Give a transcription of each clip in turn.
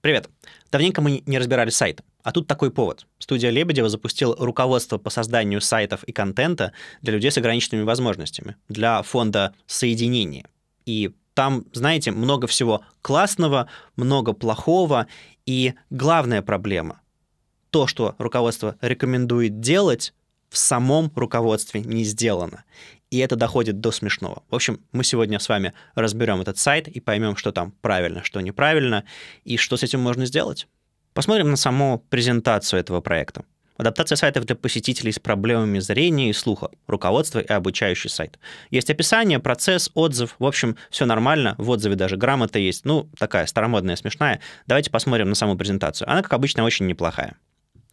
Привет. Давненько мы не разбирали сайты. А тут такой повод. Студия Лебедева запустила руководство по созданию сайтов и контента для людей с ограниченными возможностями, для фонда «Соединение». И там, знаете, много всего классного, много плохого, и главная проблема — то, что руководство рекомендует делать, в самом руководстве не сделано и это доходит до смешного. В общем, мы сегодня с вами разберем этот сайт и поймем, что там правильно, что неправильно, и что с этим можно сделать. Посмотрим на саму презентацию этого проекта. Адаптация сайтов для посетителей с проблемами зрения и слуха, руководство и обучающий сайт. Есть описание, процесс, отзыв. В общем, все нормально, в отзыве даже грамота есть. Ну, такая старомодная, смешная. Давайте посмотрим на саму презентацию. Она, как обычно, очень неплохая.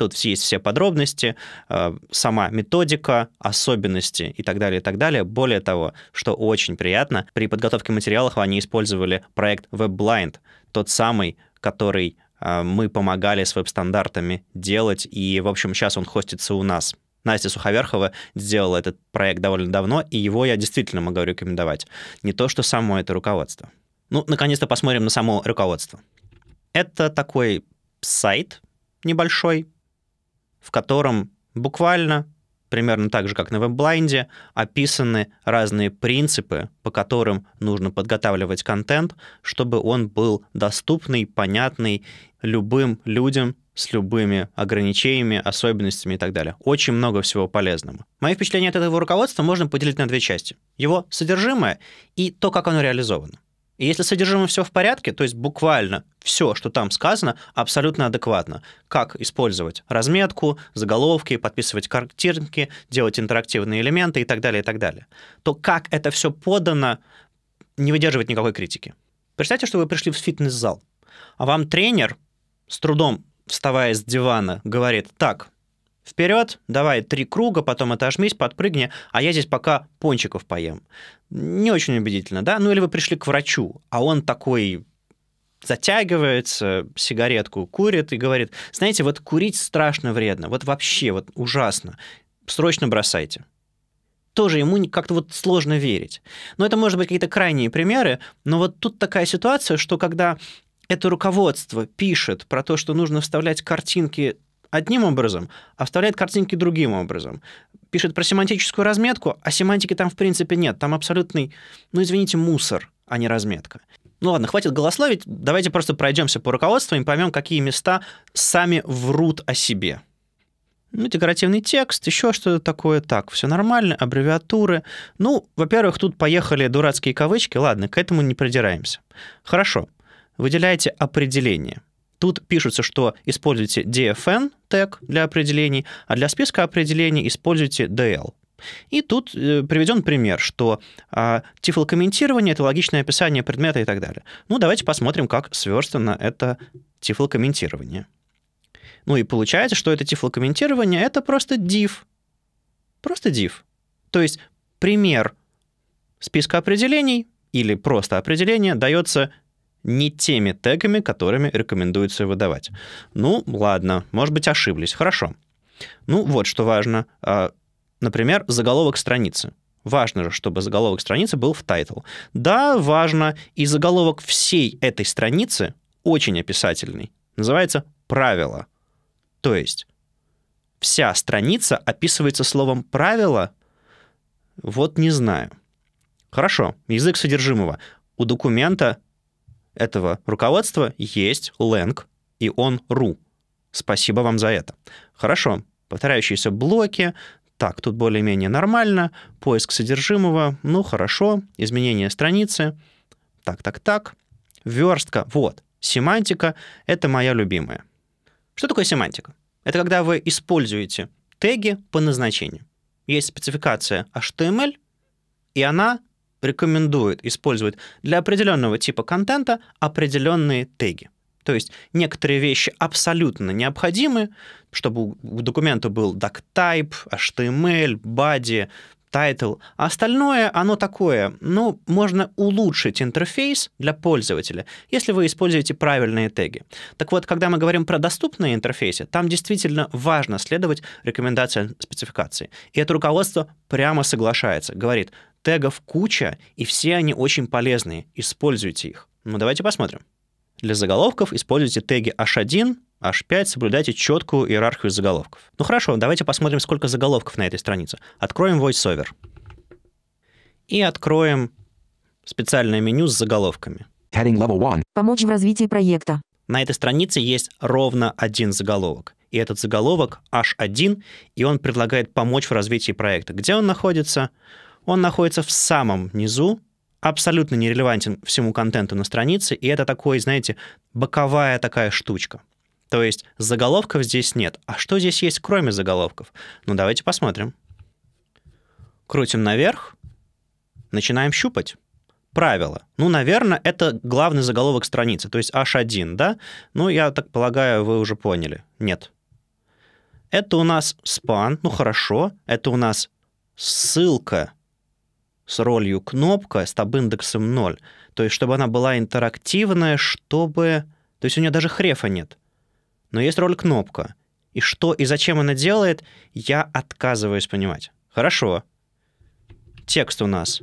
Тут есть все подробности, э, сама методика, особенности и так далее, и так далее. Более того, что очень приятно, при подготовке материалов они использовали проект WebBlind, тот самый, который э, мы помогали с веб-стандартами делать, и, в общем, сейчас он хостится у нас. Настя Суховерхова сделала этот проект довольно давно, и его я действительно могу рекомендовать. Не то, что само это руководство. Ну, наконец-то посмотрим на само руководство. Это такой сайт небольшой, в котором буквально, примерно так же, как на веб-блайнде, описаны разные принципы, по которым нужно подготавливать контент, чтобы он был доступный, понятный любым людям с любыми ограничениями, особенностями и так далее. Очень много всего полезного. Мои впечатления от этого руководства можно поделить на две части. Его содержимое и то, как оно реализовано. И если содержимое все в порядке, то есть буквально все, что там сказано, абсолютно адекватно. Как использовать разметку, заголовки, подписывать картинки, делать интерактивные элементы и так далее, и так далее. То как это все подано, не выдерживает никакой критики. Представьте, что вы пришли в фитнес-зал, а вам тренер с трудом вставая с дивана, говорит, так, Вперед, давай три круга, потом отожмись, подпрыгни, а я здесь пока пончиков поем. Не очень убедительно, да? Ну или вы пришли к врачу, а он такой затягивается, сигаретку курит и говорит, знаете, вот курить страшно вредно, вот вообще, вот ужасно, срочно бросайте тоже ему как-то вот сложно верить. Но это, может быть, какие-то крайние примеры, но вот тут такая ситуация, что когда это руководство пишет про то, что нужно вставлять картинки одним образом, а вставляет картинки другим образом. Пишет про семантическую разметку, а семантики там в принципе нет. Там абсолютный, ну извините, мусор, а не разметка. Ну ладно, хватит голословить, давайте просто пройдемся по руководству и поймем, какие места сами врут о себе. Ну, декоративный текст, еще что-то такое. Так, все нормально, аббревиатуры. Ну, во-первых, тут поехали дурацкие кавычки. Ладно, к этому не придираемся. Хорошо. Выделяйте определение – Тут пишется, что используйте DFN тег для определений, а для списка определений используйте DL. И тут э, приведен пример, что э, тифлокомментирование — это логичное описание предмета и так далее. Ну, давайте посмотрим, как сверстано это тифлокомментирование. Ну и получается, что это тифлокомментирование — это просто div. Просто div. То есть пример списка определений или просто определение дается не теми тегами, которыми рекомендуется выдавать. Ну, ладно, может быть, ошиблись. Хорошо. Ну, вот что важно. А, например, заголовок страницы. Важно же, чтобы заголовок страницы был в title. Да, важно, и заголовок всей этой страницы очень описательный. Называется «правило». То есть вся страница описывается словом «правило»? Вот не знаю. Хорошо, язык содержимого. У документа этого руководства есть ленг, и он ру. Спасибо вам за это. Хорошо, повторяющиеся блоки, так, тут более-менее нормально, поиск содержимого, ну хорошо, изменение страницы, так, так, так, верстка, вот, семантика — это моя любимая. Что такое семантика? Это когда вы используете теги по назначению. Есть спецификация HTML, и она рекомендует использовать для определенного типа контента определенные теги. То есть некоторые вещи абсолютно необходимы, чтобы у документа был doctype, HTML, body, title. А остальное, оно такое, ну, можно улучшить интерфейс для пользователя, если вы используете правильные теги. Так вот, когда мы говорим про доступные интерфейсы, там действительно важно следовать рекомендациям спецификации. И это руководство прямо соглашается, говорит, Тегов куча, и все они очень полезные. Используйте их. Ну, давайте посмотрим. Для заголовков используйте теги h1, h5, соблюдайте четкую иерархию заголовков. Ну хорошо, давайте посмотрим, сколько заголовков на этой странице. Откроем VoiceOver. И откроем специальное меню с заголовками. Heading level one. Помочь в развитии проекта. На этой странице есть ровно один заголовок. И этот заголовок H1, и он предлагает помочь в развитии проекта. Где он находится? он находится в самом низу, абсолютно нерелевантен всему контенту на странице, и это такой, знаете, боковая такая штучка. То есть заголовков здесь нет. А что здесь есть, кроме заголовков? Ну, давайте посмотрим. Крутим наверх, начинаем щупать. Правило. Ну, наверное, это главный заголовок страницы, то есть H1, да? Ну, я так полагаю, вы уже поняли. Нет. Это у нас span, ну хорошо. Это у нас ссылка с ролью кнопка, с таб-индексом 0. То есть, чтобы она была интерактивная, чтобы... То есть, у нее даже хрефа нет. Но есть роль кнопка. И что и зачем она делает, я отказываюсь понимать. Хорошо. Текст у нас.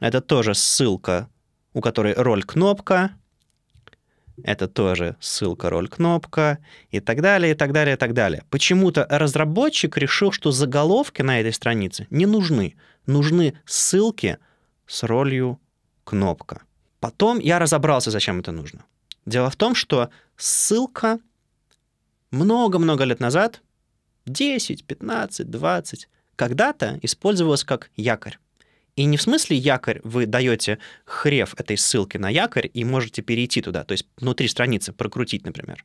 Это тоже ссылка, у которой роль кнопка, это тоже ссылка, роль, кнопка и так далее, и так далее, и так далее. Почему-то разработчик решил, что заголовки на этой странице не нужны. Нужны ссылки с ролью кнопка. Потом я разобрался, зачем это нужно. Дело в том, что ссылка много-много лет назад, 10, 15, 20, когда-то использовалась как якорь. И не в смысле якорь вы даете хрев этой ссылки на якорь и можете перейти туда, то есть внутри страницы прокрутить, например.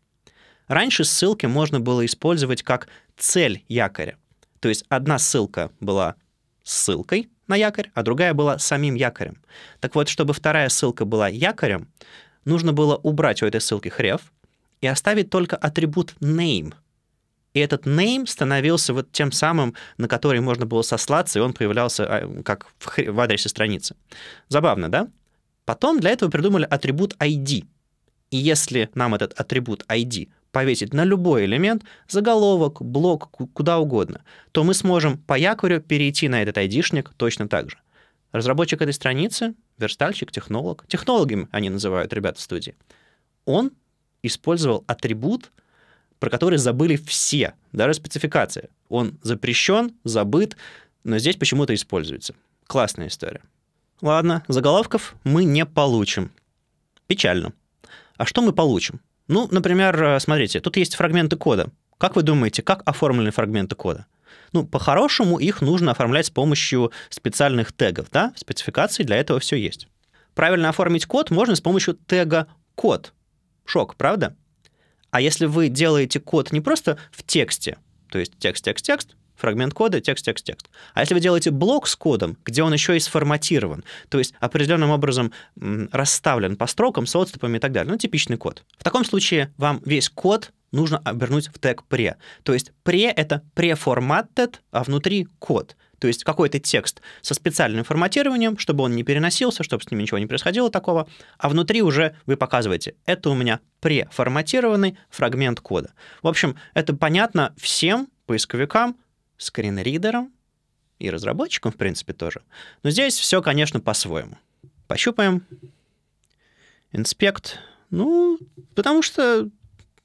Раньше ссылки можно было использовать как цель якоря. То есть одна ссылка была ссылкой на якорь, а другая была самим якорем. Так вот, чтобы вторая ссылка была якорем, нужно было убрать у этой ссылки хрев и оставить только атрибут name — и этот name становился вот тем самым, на который можно было сослаться, и он проявлялся а, как в, в адресе страницы. Забавно, да? Потом для этого придумали атрибут ID. И если нам этот атрибут ID повесить на любой элемент, заголовок, блок, куда угодно, то мы сможем по якорю перейти на этот ID-шник точно так же. Разработчик этой страницы, верстальщик, технолог, технологами они называют ребят в студии, он использовал атрибут, про который забыли все, даже спецификация. Он запрещен, забыт, но здесь почему-то используется. Классная история. Ладно, заголовков мы не получим. Печально. А что мы получим? Ну, например, э, смотрите, тут есть фрагменты кода. Как вы думаете, как оформлены фрагменты кода? Ну, по-хорошему, их нужно оформлять с помощью специальных тегов, да? В спецификации для этого все есть. Правильно оформить код можно с помощью тега «код». Шок, правда? А если вы делаете код не просто в тексте, то есть текст, текст, текст, фрагмент кода, текст, текст, текст. А если вы делаете блок с кодом, где он еще и сформатирован, то есть определенным образом расставлен по строкам с отступами и так далее, ну, типичный код. В таком случае вам весь код нужно обернуть в тег pre. То есть pre — это preformatted, а внутри код — то есть какой-то текст со специальным форматированием, чтобы он не переносился, чтобы с ним ничего не происходило такого, а внутри уже вы показываете, это у меня преформатированный фрагмент кода. В общем, это понятно всем поисковикам, скринридерам и разработчикам, в принципе, тоже. Но здесь все, конечно, по-своему. Пощупаем. Инспект. Ну, потому что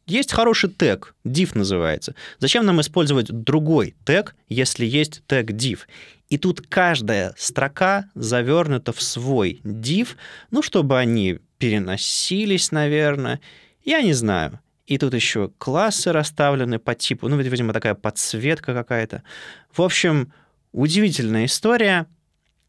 есть хороший тег, div называется. Зачем нам использовать другой тег, если есть тег div? И тут каждая строка завернута в свой div, ну, чтобы они переносились, наверное. Я не знаю. И тут еще классы расставлены по типу. Ну, видимо, такая подсветка какая-то. В общем, удивительная история.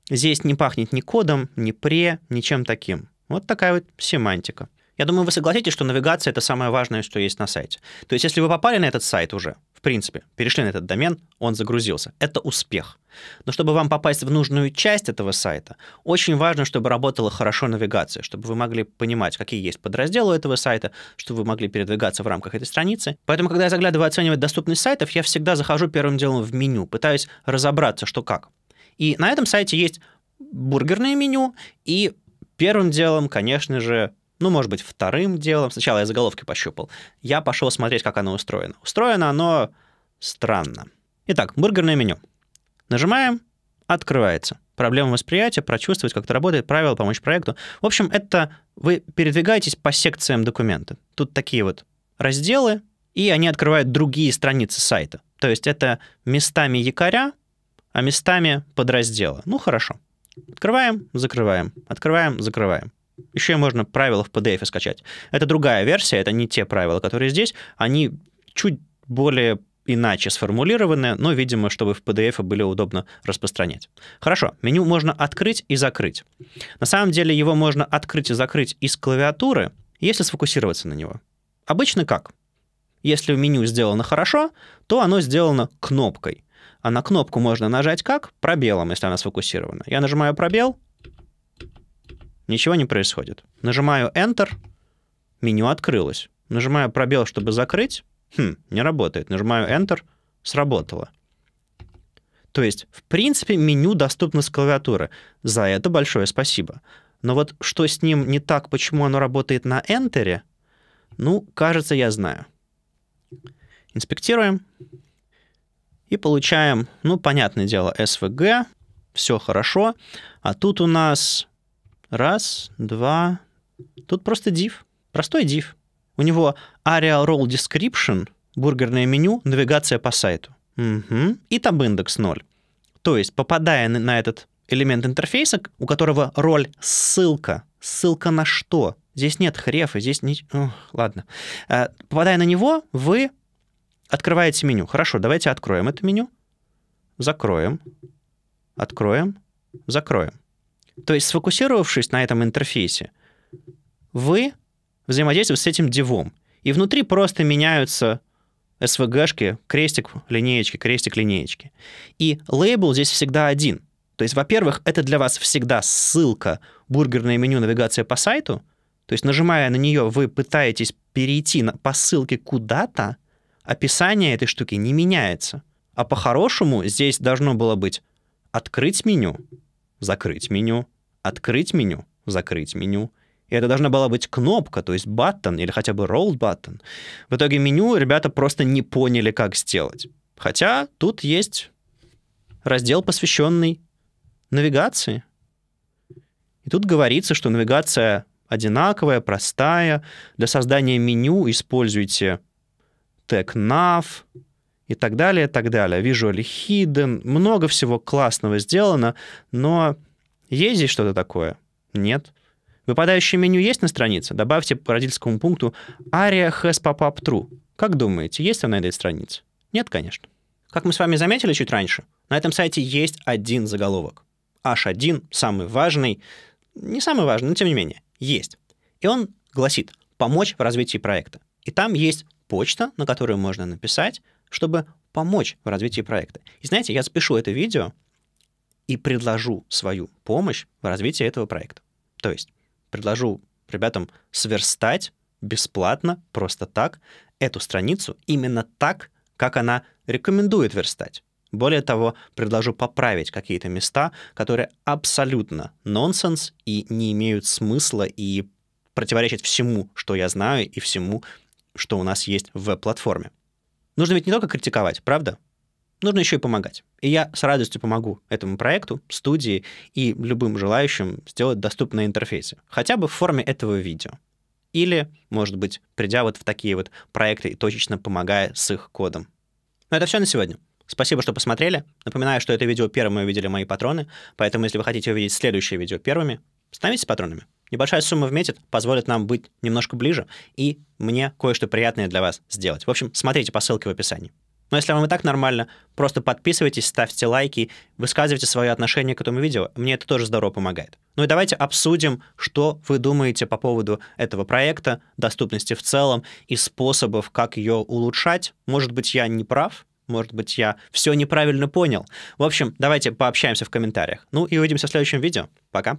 Здесь не пахнет ни кодом, ни пре, ничем таким. Вот такая вот семантика. Я думаю, вы согласитесь, что навигация — это самое важное, что есть на сайте. То есть если вы попали на этот сайт уже, в принципе, перешли на этот домен, он загрузился. Это успех. Но чтобы вам попасть в нужную часть этого сайта, очень важно, чтобы работала хорошо навигация, чтобы вы могли понимать, какие есть подразделы этого сайта, чтобы вы могли передвигаться в рамках этой страницы. Поэтому, когда я заглядываю оценивать доступность сайтов, я всегда захожу первым делом в меню, пытаюсь разобраться, что как. И на этом сайте есть бургерное меню и первым делом, конечно же, ну, может быть, вторым делом. Сначала я заголовки пощупал. Я пошел смотреть, как оно устроено. Устроено оно странно. Итак, бургерное меню. Нажимаем, открывается. Проблема восприятия, прочувствовать, как это работает, правила, помочь проекту. В общем, это вы передвигаетесь по секциям документа. Тут такие вот разделы, и они открывают другие страницы сайта. То есть это местами якоря, а местами подраздела. Ну, хорошо. Открываем, закрываем, открываем, закрываем. Еще можно правила в PDF скачать. Это другая версия, это не те правила, которые здесь. Они чуть более иначе сформулированы, но, видимо, чтобы в PDF были удобно распространять. Хорошо, меню можно открыть и закрыть. На самом деле его можно открыть и закрыть из клавиатуры, если сфокусироваться на него. Обычно как? Если меню сделано хорошо, то оно сделано кнопкой. А на кнопку можно нажать как? Пробелом, если она сфокусирована. Я нажимаю пробел, ничего не происходит. Нажимаю Enter, меню открылось. Нажимаю пробел, чтобы закрыть, хм, не работает. Нажимаю Enter, сработало. То есть, в принципе, меню доступно с клавиатуры. За это большое спасибо. Но вот что с ним не так, почему оно работает на Enter, ну, кажется, я знаю. Инспектируем. И получаем, ну, понятное дело, SVG, все хорошо. А тут у нас Раз, два. Тут просто div. Простой div. У него area role description, бургерное меню, навигация по сайту. Угу. И там индекс 0. То есть, попадая на этот элемент интерфейса, у которого роль ссылка. Ссылка на что? Здесь нет хрефа, здесь не... Ох, ладно. Э, попадая на него, вы открываете меню. Хорошо, давайте откроем это меню. Закроем. Откроем. Закроем. То есть, сфокусировавшись на этом интерфейсе, вы взаимодействуете с этим дивом, и внутри просто меняются SVG-шки, крестик, линеечки, крестик, линеечки. И лейбл здесь всегда один. То есть, во-первых, это для вас всегда ссылка, бургерное меню, навигация по сайту. То есть, нажимая на нее, вы пытаетесь перейти на, по ссылке куда-то, описание этой штуки не меняется. А по-хорошему здесь должно было быть открыть меню, закрыть меню, открыть меню, закрыть меню. И это должна была быть кнопка, то есть баттон или хотя бы roll button. В итоге меню ребята просто не поняли, как сделать. Хотя тут есть раздел, посвященный навигации. И тут говорится, что навигация одинаковая, простая. Для создания меню используйте тег nav, и так далее, и так далее. Visually hidden, много всего классного сделано, но есть здесь что-то такое? Нет. Выпадающее меню есть на странице? Добавьте по родительскому пункту ARIA has pop-up true. Как думаете, есть она на этой странице? Нет, конечно. Как мы с вами заметили чуть раньше, на этом сайте есть один заголовок. H1, самый важный, не самый важный, но тем не менее, есть. И он гласит «Помочь в развитии проекта». И там есть почта, на которую можно написать, чтобы помочь в развитии проекта. И знаете, я спешу это видео и предложу свою помощь в развитии этого проекта. То есть предложу ребятам сверстать бесплатно, просто так, эту страницу именно так, как она рекомендует верстать. Более того, предложу поправить какие-то места, которые абсолютно нонсенс и не имеют смысла и противоречат всему, что я знаю и всему, что у нас есть в веб-платформе. Нужно ведь не только критиковать, правда? Нужно еще и помогать. И я с радостью помогу этому проекту, студии и любым желающим сделать доступные интерфейсы. Хотя бы в форме этого видео. Или, может быть, придя вот в такие вот проекты и точечно помогая с их кодом. Но ну, это все на сегодня. Спасибо, что посмотрели. Напоминаю, что это видео первыми увидели мои патроны, поэтому если вы хотите увидеть следующее видео первыми, становитесь патронами. Небольшая сумма вметит, позволит нам быть немножко ближе и мне кое-что приятное для вас сделать. В общем, смотрите по ссылке в описании. Но если вам и так нормально, просто подписывайтесь, ставьте лайки, высказывайте свое отношение к этому видео. Мне это тоже здорово помогает. Ну и давайте обсудим, что вы думаете по поводу этого проекта, доступности в целом и способов, как ее улучшать. Может быть, я не прав, может быть, я все неправильно понял. В общем, давайте пообщаемся в комментариях. Ну и увидимся в следующем видео. Пока.